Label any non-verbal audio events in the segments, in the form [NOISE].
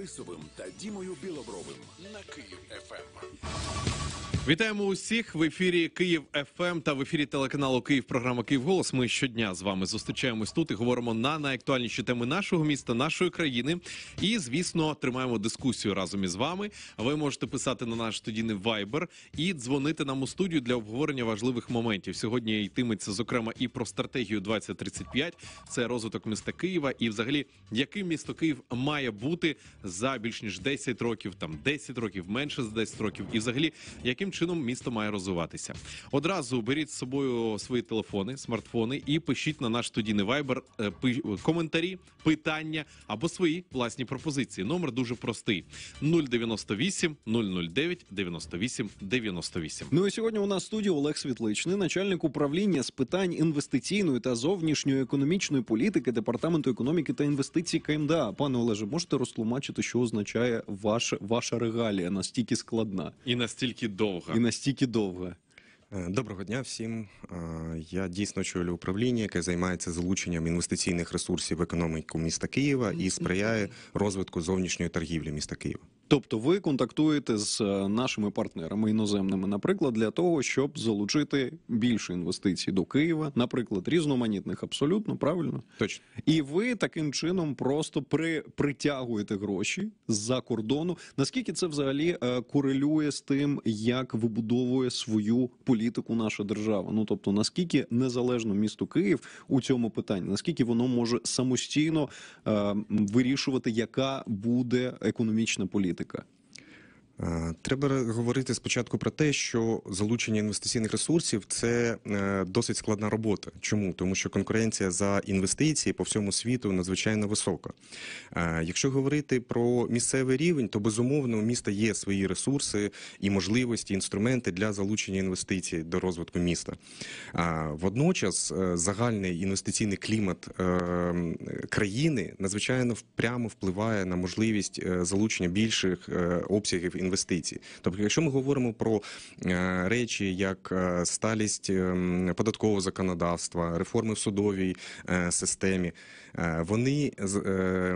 Борисовим та Дімою Білобровим на Київ ФМ. Вітаємо усіх в ефірі Київ ФМ ем та в ефірі телеканалу Київ. Програма Київ Голос. Ми щодня з вами зустрічаємось тут і говоримо на найактуальніші теми нашого міста, нашої країни. І звісно, тримаємо дискусію разом із вами. Ви можете писати на наш студійний вайбер і дзвонити нам у студію для обговорення важливих моментів. Сьогодні йтиметься зокрема і про стратегію 2035. Це розвиток міста Києва, і взагалі яким місто Київ має бути за більш ніж 10 років, там 10 років, менше за 10 років, і взагалі яким яким чином місто має розвиватися. Одразу беріть з собою свої телефони, смартфони і пишіть на наш тоді не вайбер коментарі, питання або свої власні пропозиції. Номер дуже простий: 098 009 98 98. Ну і сьогодні у нас студія Олег Світличний, начальник управління з питань інвестиційної та зовнішньої економічної політики департаменту економіки та інвестицій КМДА. Пане Олеже, можете розтлумачити, що означає ваша ваша регалія настільки складна і настільки довга довга. І настільки довга. Е, доброго дня всім. Е, я дійсно очолюю управління, яке займається залученням інвестиційних ресурсів в економіку міста Києва і сприяє розвитку зовнішньої торгівлі міста Києва. Тобто ви контактуєте з е, нашими партнерами іноземними, наприклад, для того, щоб залучити більше інвестицій до Києва, наприклад, різноманітних абсолютно правильно точно і ви таким чином просто при притягуєте гроші з-за кордону. Наскільки це взагалі е, корелює з тим, як вибудовує свою політику наша держава? Ну тобто, наскільки незалежно місто Київ у цьому питанні, наскільки воно може самостійно е, вирішувати, яка буде економічна політика? політика. Е, треба говорити спочатку про те, що залучення інвестиційних ресурсів це е, досить складна робота. Чому тому, що конкуренція за інвестиції по всьому світу надзвичайно висока. Е, якщо говорити про місцевий рівень, то безумовно у міста є свої ресурси і можливості, інструменти для залучення інвестицій до розвитку міста. Водночас загальний інвестиційний клімат країни надзвичайно прямо впливає на можливість залучення більших обсягів інвестицій інвестицій. Тобто, якщо ми говоримо про е, речі, як е, сталість ем, податкового законодавства, реформи в судовій е, системі. Е, вони е,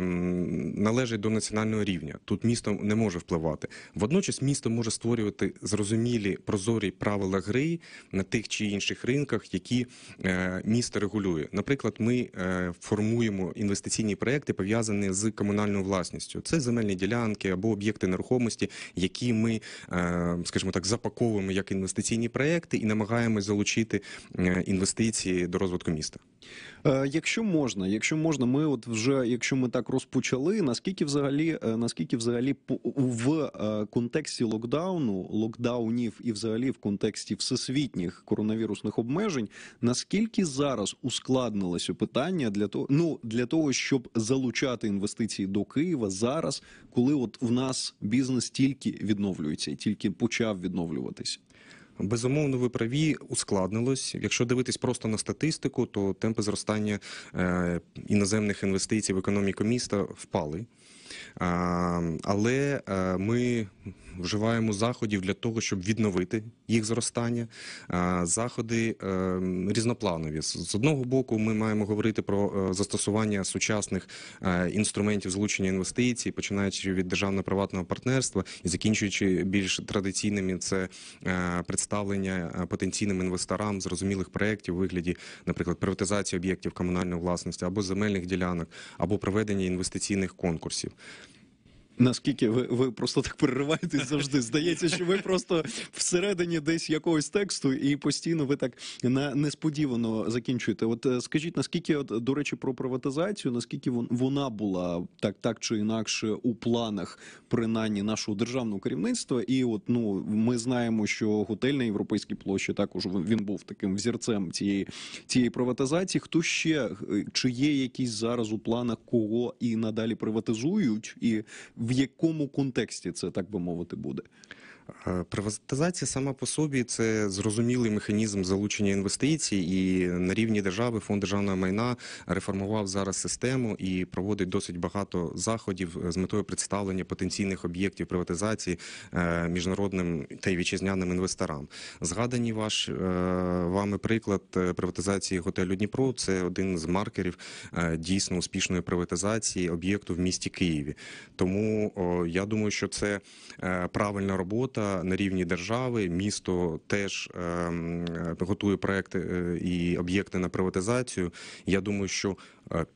належать до національного рівня. Тут місто не може впливати. Водночас місто може створювати зрозумілі прозорі правила гри на тих чи інших ринках, які е, місто регулює. Наприклад, ми формуємо інвестиційні проекти пов'язані з комунальною власністю. Це земельні ділянки або об'єкти нерухомості, які ми, скажімо так, запаковуємо як інвестиційні проекти і намагаємось залучити інвестиції до розвитку міста. Е, якщо можна, якщо можна, ми от вже якщо ми так розпочали, наскільки взагалі, е, наскільки взагалі в е, контексті локдауну, локдаунів і взагалі в контексті всесвітніх коронавірусних обмежень, наскільки зараз ускладнилося питання для того, ну для того, щоб залучати інвестиції до Києва зараз, коли от в нас бізнес тільки відновлюється і тільки почав відновлюватись. Безумовно, ви праві ускладнилось. Якщо дивитись просто на статистику, то темпи зростання е, іноземних інвестицій в економіку міста впали. Але е, ми вживаємо заходів для того, щоб відновити їх зростання. Заходи е, різнопланові з одного боку. Ми маємо говорити про е, застосування сучасних е, інструментів залучення інвестицій, починаючи від державно-приватного партнерства і закінчуючи більш традиційними, це представлення потенційним інвесторам зрозумілих проєктів у вигляді, наприклад, приватизації об'єктів комунальної власності або земельних ділянок, або проведення інвестиційних конкурсів. Наскільки ви ви просто так перериваєтесь завжди? Здається, що ви просто всередині десь якогось тексту, і постійно ви так на несподівано закінчуєте. От е, скажіть, наскільки от до речі, про приватизацію, наскільки вона була так, так чи інакше у планах принаймні нашого державного керівництва? І от ну ми знаємо, що готель на європейській площі також він був таким взірцем цієї цієї приватизації. Хто ще е, чи є якісь зараз у планах кого і надалі приватизують і? в якому контексті це так би мовити буде? Е, приватизація сама по собі це зрозумілий механізм залучення інвестицій, і на рівні держави фонд державного майна реформував зараз систему і проводить досить багато заходів з метою представлення потенційних об'єктів приватизації е, міжнародним та й вітчизняним інвесторам. Згадані ваш е, вами приклад приватизації готелю Дніпро. Це один з маркерів дійсно успішної приватизації об'єкту в місті Києві. Тому я думаю, що це правильна робота робота на рівні держави. Місто теж е, е, готує проекти е, і об'єкти на приватизацію. Я думаю, що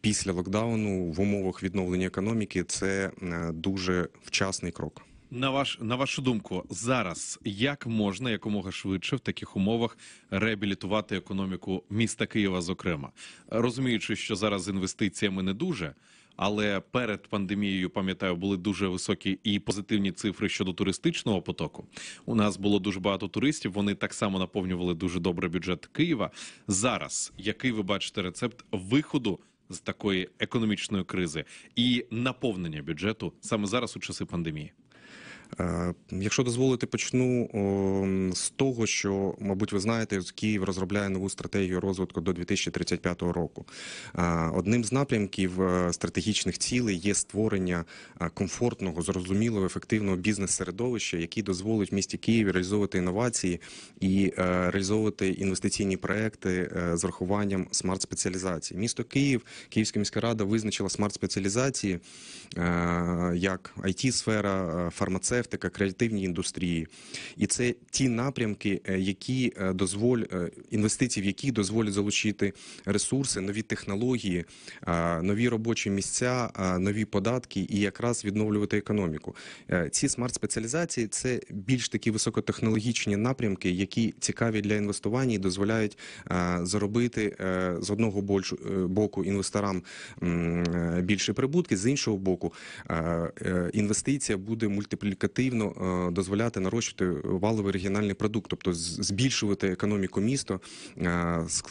після локдауну в умовах відновлення економіки це дуже вчасний крок. На ваш на вашу думку, зараз як можна якомога швидше в таких умовах реабілітувати економіку міста Києва? Зокрема, розуміючи, що зараз з інвестиціями не дуже але перед пандемією пам'ятаю були дуже високі і позитивні цифри щодо туристичного потоку. У нас було дуже багато туристів. Вони так само наповнювали дуже добре бюджет Києва. Зараз який ви бачите рецепт виходу з такої економічної кризи і наповнення бюджету саме зараз у часи пандемії? Е, якщо дозволити, почну з того, що, мабуть, ви знаєте, Київ розробляє нову стратегію розвитку до 2035 року. Е, одним з напрямків е, стратегічних цілей є створення комфортного, зрозумілого, ефективного бізнес-середовища, який дозволить в місті Києві реалізовувати інновації і реалізовувати інвестиційні проекти з врахуванням смарт-спеціалізації. Місто Київ, Київська міська рада визначила смарт-спеціалізації як it сфера фармацевтика, фармацевтика, креативні індустрії, і це ті напрямки, е, які е, дозволь е, інвестиції, в які дозволять залучити ресурси, нові технології, нові робочі місця, нові податки і якраз відновлювати економіку. Ці смарт-спеціалізації це більш такі високотехнологічні напрямки, які цікаві для інвестування і дозволяють заробити з одного боку інвесторам більше прибутки, з іншого боку, інвестиція буде мультиплікаційною вегетативно е, дозволяти нарощувати валовий регіональний продукт, тобто збільшувати економіку міста, е,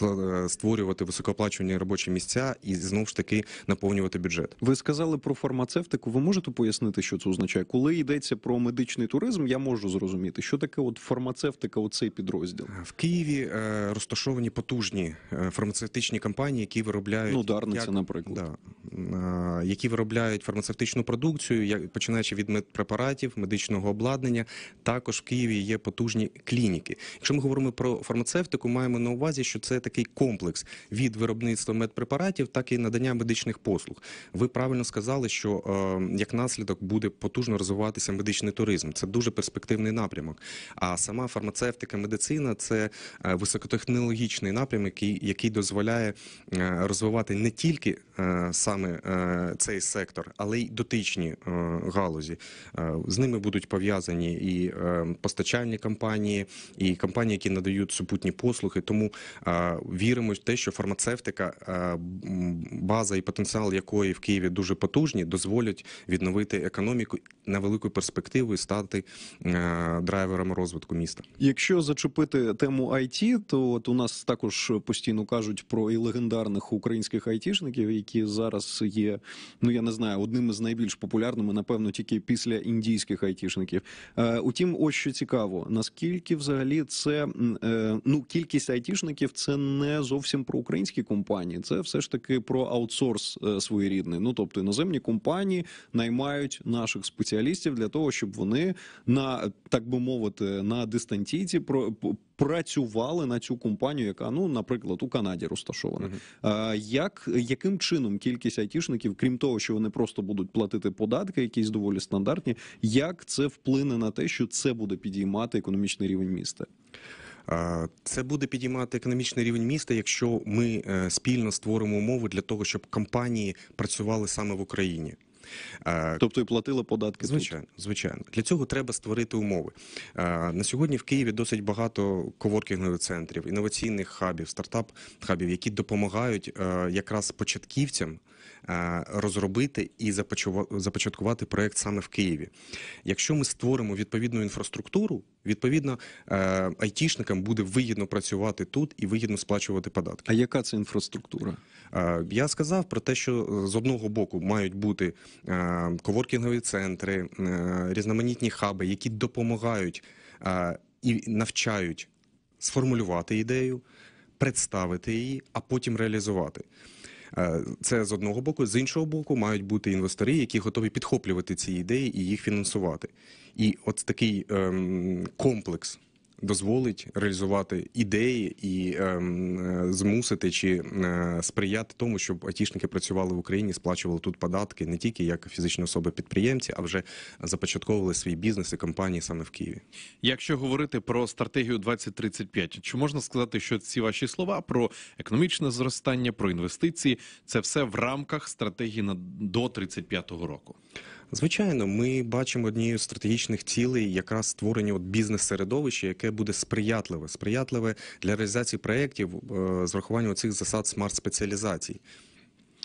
е, створювати високооплачувані робочі місця і знову ж таки наповнювати бюджет. Ви сказали про фармацевтику. Ви можете пояснити, що це означає? Коли йдеться про медичний туризм, я можу зрозуміти, що таке от фармацевтика, у цей підрозділ в Києві розташовані потужні фармацевтичні компанії, які виробляють ну, Дарниця, як, наприклад, да, які виробляють фармацевтичну продукцію, як починаючи від медпрепаратів, медичного обладнання. Також в Києві є потужні клініки. Якщо ми говоримо про фармацевтику, маємо на увазі, що це такий комплекс від виробництва медпрепаратів, так і надання медичних послуг. Ви правильно сказали, що е, як наслідок буде потужно розвиватися медичний туризм. Це дуже перспективний напрямок. А сама фармацевтика, медицина це е, високотехнологічний напрямок, який, дозволяє е, розвивати не тільки саме цей сектор, але й дотичні галузі. З ними ними будуть пов'язані і ем, постачальні компанії, і компанії, які надають супутні послуги. Тому е, віримо в те, що фармацевтика, е, база і потенціал якої в Києві дуже потужні, дозволять відновити економіку на велику перспективу і стати е, драйвером розвитку міста. Якщо зачепити тему IT, то от у нас також постійно кажуть про і легендарних українських айтішників, які зараз є. Ну я не знаю, одними з найбільш популярними, напевно, тільки після індійських айтішників. Е, утім, ось що цікаво, наскільки взагалі це е, ну кількість айтішників це не зовсім про українські компанії, це все ж таки про аутсорс е, своєрідний. Ну тобто іноземні компанії наймають наших спеціалістів для того, щоб вони на так би мовити на дистанційці працювали на цю компанію, яка ну, наприклад, у Канаді розташована. Uh -huh. Як яким чином кількість айтішників, крім того, що вони просто будуть платити податки, якісь доволі стандартні, як це вплине на те, що це буде підіймати економічний рівень міста? Це буде підіймати економічний рівень міста, якщо ми е, спільно створимо умови для того, щоб компанії працювали саме в Україні. Е, тобто і платили податки. Звичайно, тут? звичайно. Для цього треба створити умови. Е, на сьогодні в Києві досить багато коворкінгових центрів, інноваційних хабів, стартап хабів, які допомагають е, якраз початківцям розробити і започаткувати проект саме в Києві. Якщо ми створимо відповідну інфраструктуру, відповідно айтішникам буде вигідно працювати тут і вигідно сплачувати податки. А яка це інфраструктура? Я сказав про те, що з одного боку мають бути Е, коворкінгові центри, е, різноманітні хаби, які допомагають е, і навчають сформулювати ідею, представити її, а потім реалізувати. Це з одного боку, з іншого боку, мають бути інвестори, які готові підхоплювати ці ідеї і їх фінансувати. І от такий ем, комплекс дозволить реалізувати ідеї і ем, е, змусити чи е, сприяти тому, щоб атішники працювали в Україні, сплачували тут податки не тільки як фізичні особи-підприємці, а вже започатковували свій бізнес і компанії саме в Києві. Якщо говорити про стратегію 2035, чи можна сказати, що ці ваші слова про економічне зростання, про інвестиції це все в рамках стратегії на до 35-го року? Звичайно, ми бачимо однією з стратегічних цілей, якраз створення от бізнес-середовища, яке буде сприятливе, сприятливе для реалізації проєктів е, з врахуванням цих засад смарт-спеціалізацій.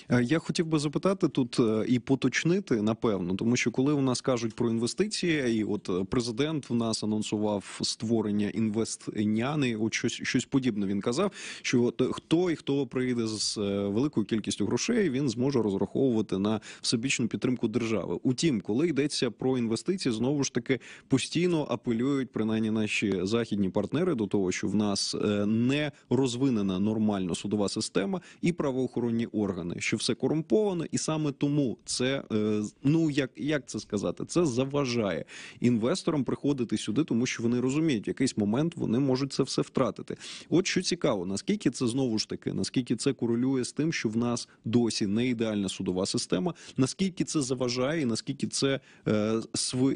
Е, я хотів би запитати тут е, і поточнити напевно, тому що коли у нас кажуть про інвестиції, і от е, президент в нас анонсував створення інвестняни, от щось щось подібне. Він казав, що от хто і хто прийде з великою кількістю грошей, він зможе розраховувати на всебічну підтримку держави. Утім, коли йдеться про інвестиції, знову ж таки постійно апелюють принаймні наші західні партнери до того, що в нас не розвинена нормально судова система і правоохоронні органи що все корумповано, і саме тому це е, ну як як це сказати, це заважає інвесторам приходити сюди, тому що вони розуміють, в якийсь момент вони можуть це все втратити. От що цікаво, наскільки це знову ж таки, наскільки це корелює з тим, що в нас досі не ідеальна судова система, наскільки це заважає, і наскільки це е,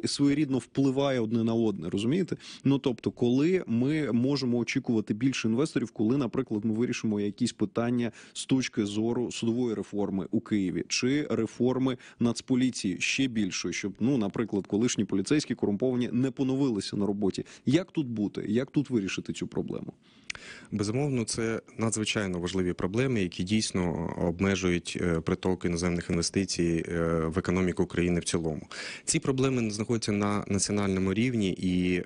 своєрідно впливає одне на одне, розумієте? Ну тобто, коли ми можемо очікувати більше інвесторів, коли, наприклад, ми вирішимо якісь питання з точки зору судової реформи у Києві чи реформи нацполіції ще більшої, щоб ну, наприклад, колишні поліцейські корумповані не поновилися на роботі. Як тут бути? Як тут вирішити цю проблему? Безумовно, це надзвичайно важливі проблеми, які дійсно е, обмежують е, приток іноземних інвестицій е, в економіку країни в цілому. Ці проблеми знаходяться на національному рівні, і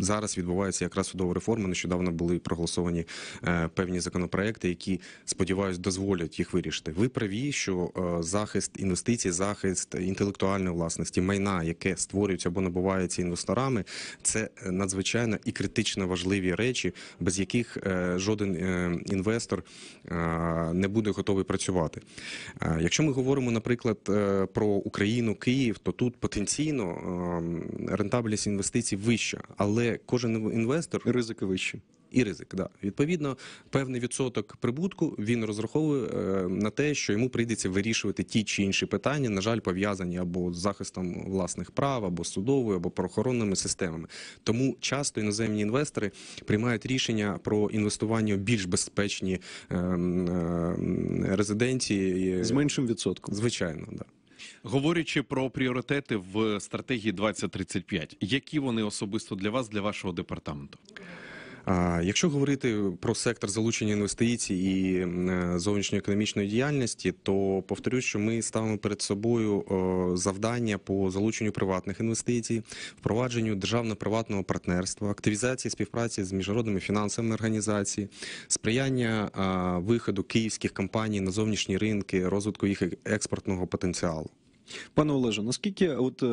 зараз відбувається якраз судова реформа. Нещодавно були проголосовані певні законопроекти, які сподіваюся, дозволять їх вирішити. Ви праві, що захист інвестицій, захист інтелектуальної власності, майна, яке створюється або набувається інвесторами, це надзвичайно і критично важливі речі речі, без яких е, жоден е, інвестор е, не буде готовий працювати. Якщо ми говоримо, наприклад, про Україну, Київ, то тут потенційно рентабельність інвестицій вища, але кожен інвестор ризики вищі. І ризик, да відповідно, певний відсоток прибутку він розраховує е, на те, що йому прийдеться вирішувати ті чи інші питання, на жаль, пов'язані або з захистом власних прав, або судовою, або правоохоронними системами. Тому часто іноземні інвестори приймають рішення про інвестування в більш безпечні ем, е, резиденції з меншим відсотком, звичайно, да. Говорячи про пріоритети в стратегії 2035, які вони особисто для вас, для вашого департаменту? Якщо говорити про сектор залучення інвестицій і е, зовнішньоекономічної діяльності, то повторюсь, що ми ставимо перед собою завдання по залученню приватних інвестицій, впровадженню державно-приватного партнерства, активізації співпраці з міжнародними фінансовими організаціями, сприяння виходу київських компаній на зовнішні ринки, розвитку їх експортного потенціалу. Пане Олеже, наскільки от е,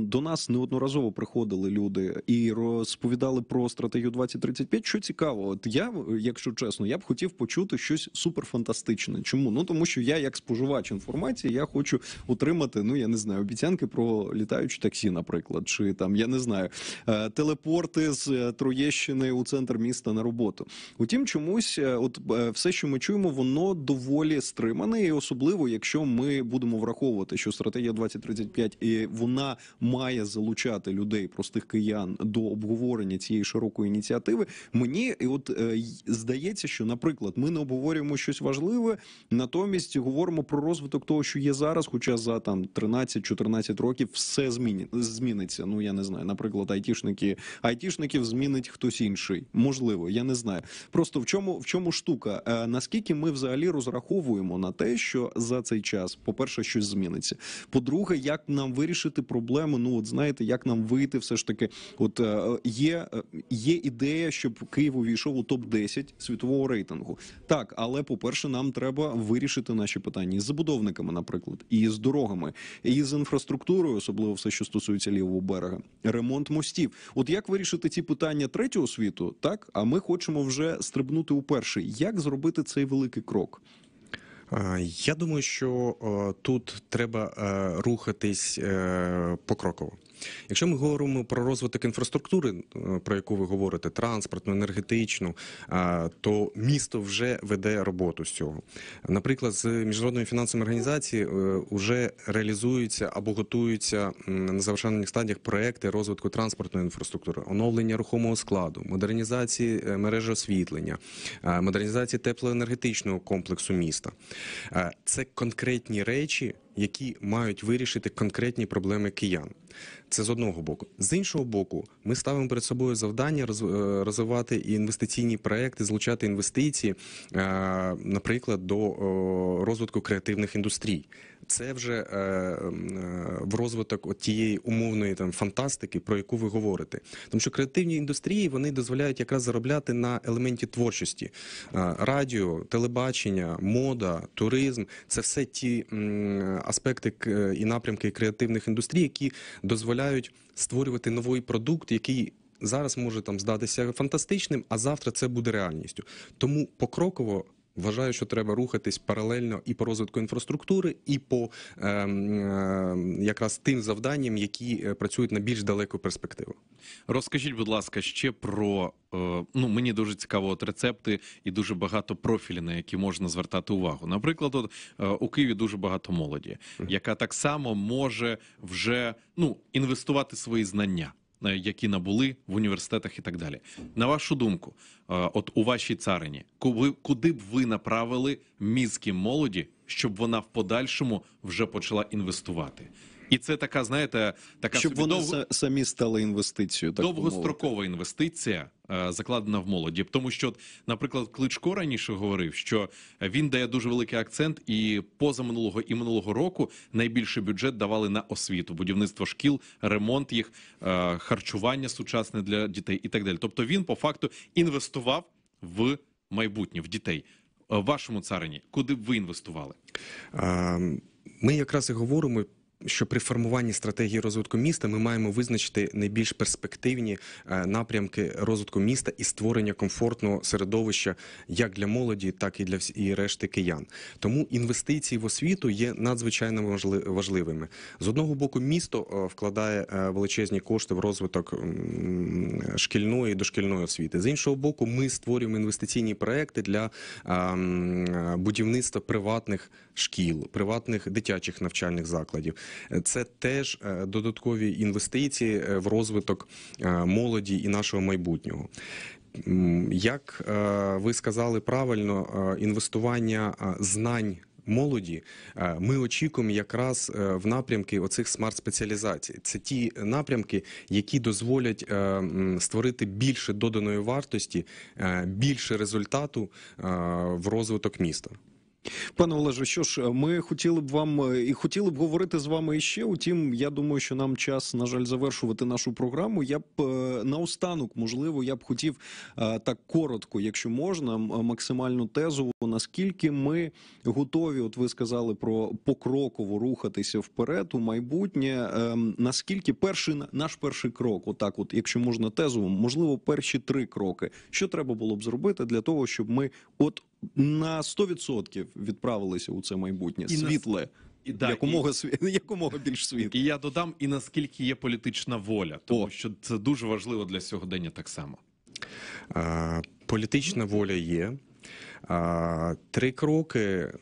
до нас неодноразово приходили люди і розповідали про стратегію 2035, що цікаво, от я, якщо чесно, я б хотів почути щось суперфантастичне. Чому? Ну тому що я, як споживач інформації, я хочу отримати, ну я не знаю, обіцянки про літаючі таксі, наприклад, чи там я не знаю е, телепорти з е, Троєщини у центр міста на роботу. Утім, чомусь, от все, що ми чуємо, воно доволі стримане, і особливо, якщо ми будемо враховувати, що стратегія 2035, і вона має залучати людей, простих киян, до обговорення цієї широкої ініціативи. Мені і от е, здається, що, наприклад, ми не обговорюємо щось важливе, натомість говоримо про розвиток того, що є зараз. Хоча за там 13-14 років все зміни, зміниться. Ну я не знаю, наприклад, айтішники айтішників змінить хтось інший. Можливо, я не знаю. Просто в чому в чому штука? Е, наскільки ми взагалі розраховуємо на те, що за цей час, по перше, щось зміниться. По-друге, як нам вирішити проблему? Ну от знаєте, як нам вийти, все ж таки, от е, є е, є ідея, щоб Київ увійшов у топ 10 світового рейтингу. Так, але по перше, нам треба вирішити наші питання із забудовниками, наприклад, і з дорогами, і з інфраструктурою, особливо все, що стосується лівого берега, ремонт мостів. От як вирішити ці питання третього світу, так а ми хочемо вже стрибнути у перший. Як зробити цей великий крок? Е, я думаю, що е, тут треба е, рухатись покроково. Якщо ми говоримо про розвиток інфраструктури, е, про яку ви говорите, транспортну, енергетичну, е, то місто вже веде роботу з цього. Наприклад, з міжнародної фінансової організації вже е, реалізуються або готуються на завершальних стадіях проекти розвитку транспортної інфраструктури, оновлення рухомого складу, модернізації мережі освітлення, модернізації теплоенергетичного комплексу міста. Це конкретні речі, які мають вирішити конкретні проблеми киян. Це з одного боку. З іншого боку, ми ставимо перед собою завдання е, розвивати інвестиційні проекти, злучати інвестиції, е, наприклад, до е, розвитку креативних індустрій. Це вже в розвиток от тієї умовної там фантастики, про яку ви говорите, тому що креативні індустрії вони дозволяють якраз заробляти на елементі творчості: радіо, телебачення, мода, туризм це все ті аспекти е, і напрямки креативних індустрій, які дозволяють створювати новий продукт, який зараз може там здатися фантастичним, а завтра це буде реальністю. Тому покроково Вважаю, що треба рухатись паралельно і по розвитку інфраструктури, і по е, е, якраз тим завданням, які е, працюють на більш далеку перспективу. Розкажіть, будь ласка, ще про е, ну мені дуже цікаво от рецепти і дуже багато профілі, на які можна звертати увагу. Наприклад, от е, у Києві дуже багато молоді, яка так само може вже ну інвестувати свої знання. Е, які набули в університетах і так далі. На вашу думку, е, от у вашій царині, куди б ви направили мізки молоді, щоб вона в подальшому вже почала інвестувати? І це така, знаєте, така щоб вони дов... самі стали інвестицією. Так довгострокова інвестиція е, закладена в молоді. Тому що, наприклад, Кличко раніше говорив, що він дає дуже великий акцент, і позаминулого і минулого року найбільше бюджет давали на освіту, будівництво шкіл, ремонт їх, е, харчування сучасне для дітей і так далі. Тобто він по факту інвестував в майбутнє в дітей. Е, вашому царині, куди б ви інвестували? Ем, ми якраз і говоримо що при формуванні стратегії розвитку міста ми маємо визначити найбільш перспективні е, напрямки розвитку міста і створення комфортного середовища як для молоді, так і для і решти киян. Тому інвестиції в освіту є надзвичайно важливими. З одного боку, місто е, вкладає е, величезні кошти в розвиток шкільної і дошкільної освіти. З іншого боку, ми створюємо інвестиційні проекти для будівництва приватних шкіл, приватних дитячих навчальних закладів. Це теж е, додаткові інвестиції е, в розвиток е, молоді і нашого майбутнього. Як ви сказали правильно, інвестування знань. Молоді, ми очікуємо якраз в напрямки оцих смарт-спеціалізацій. Це ті напрямки, які дозволять створити більше доданої вартості, більше результату в розвиток міста. Пане Олеже, що ж, ми хотіли б вам е, і хотіли б говорити з вами ще. Утім, я думаю, що нам час на жаль завершувати нашу програму. Я б е, наостанок, можливо, я б хотів е, так коротко, якщо можна, максимальну тезу. Наскільки ми готові? От ви сказали про покроково рухатися вперед у майбутнє. Ем, наскільки перший наш перший крок, отак, от якщо можна тезу, можливо, перші три кроки, що треба було б зробити для того, щоб ми от на 100% відправилися у це майбутнє і світле. На... І, да, якомога і... [LAUGHS] якомога більш світ, і я додам і наскільки є політична воля, тому О. що це дуже важливо для сьогодення. Так само а, політична воля є а, три кроки.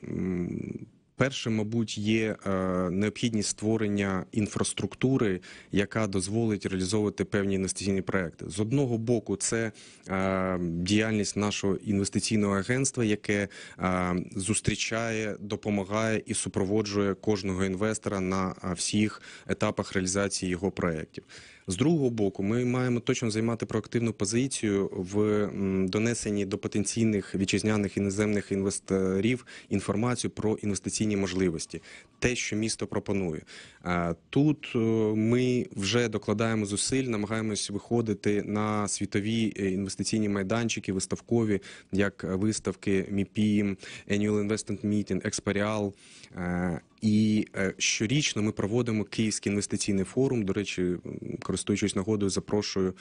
Перше, мабуть, є е, необхідність створення інфраструктури, яка дозволить реалізовувати певні інвестиційні проекти. З одного боку, це е, діяльність нашого інвестиційного агентства, яке е, зустрічає, допомагає і супроводжує кожного інвестора на всіх етапах реалізації його проектів. З другого боку, ми маємо точно займати проактивну позицію в донесенні до потенційних вітчизняних іноземних інвесторів інформацію про інвестиційні можливості, те, що місто пропонує. Тут е, ми вже докладаємо зусиль, намагаємось виходити на світові е, інвестиційні майданчики, виставкові, як е, виставки МІПІМ, Annual Investment Meeting, Експаріал. І е, щорічно ми проводимо Київський інвестиційний форум. До речі, користуючись нагодою, запрошую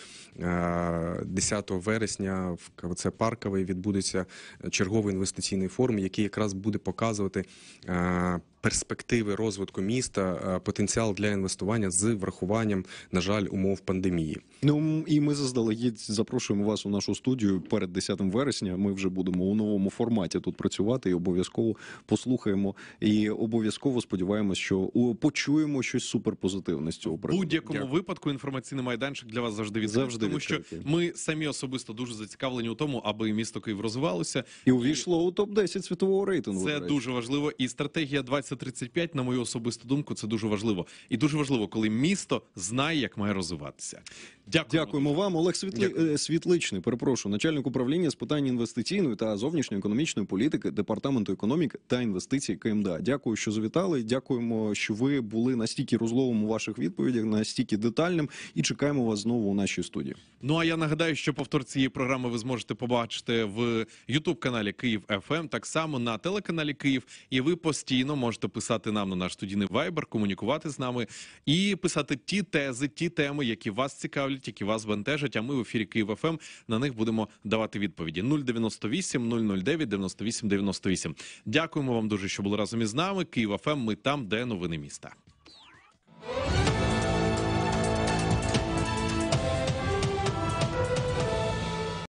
10 е, вересня в КВЦ Парковий відбудеться черговий інвестиційний форум, який якраз буде показувати. Е, перспективи розвитку міста, потенціал для інвестування з врахуванням, на жаль, умов пандемії. Ну і ми заздалегідь запрошуємо вас у нашу студію перед 10 вересня. Ми вже будемо у новому форматі тут працювати і обов'язково послухаємо і обов'язково обов'язково сподіваємось, що почуємо щось суперпозитивне з цього приводу. будь-якому Дякую. випадку. Інформаційний майданчик для вас завжди відкритий, завжди тому відкритий. що ми самі особисто дуже зацікавлені у тому, аби місто Київ розвивалося і увійшло і... у топ 10 світового рейтингу. Це дуже важливо. І стратегія 2035, на мою особисту думку, це дуже важливо. І дуже важливо, коли місто знає, як має розвиватися. Дякуємо, Дякуємо вам, Олег Світли... Дякую. Е, Світличний. Перепрошую, начальник управління з питань інвестиційної та зовнішньоекономічної політики департаменту економіки та інвестицій КМДА. Дякую, що завітали прочитали. Дякуємо, що ви були настільки розловим у ваших відповідях, настільки детальним, і чекаємо вас знову у нашій студії. Ну а я нагадаю, що повтор цієї програми ви зможете побачити в youtube каналі Київ ФМ, ем, так само на телеканалі Київ. І ви постійно можете писати нам на наш студійний вайбер, комунікувати з нами і писати ті тези, ті теми, які вас цікавлять, які вас бентежать. А ми в ефірі Київ ФМ ем, на них будемо давати відповіді. 098 009 98 98. Дякуємо вам дуже, що були разом із нами. Київ ФМ. FM. Ми там, де новини міста.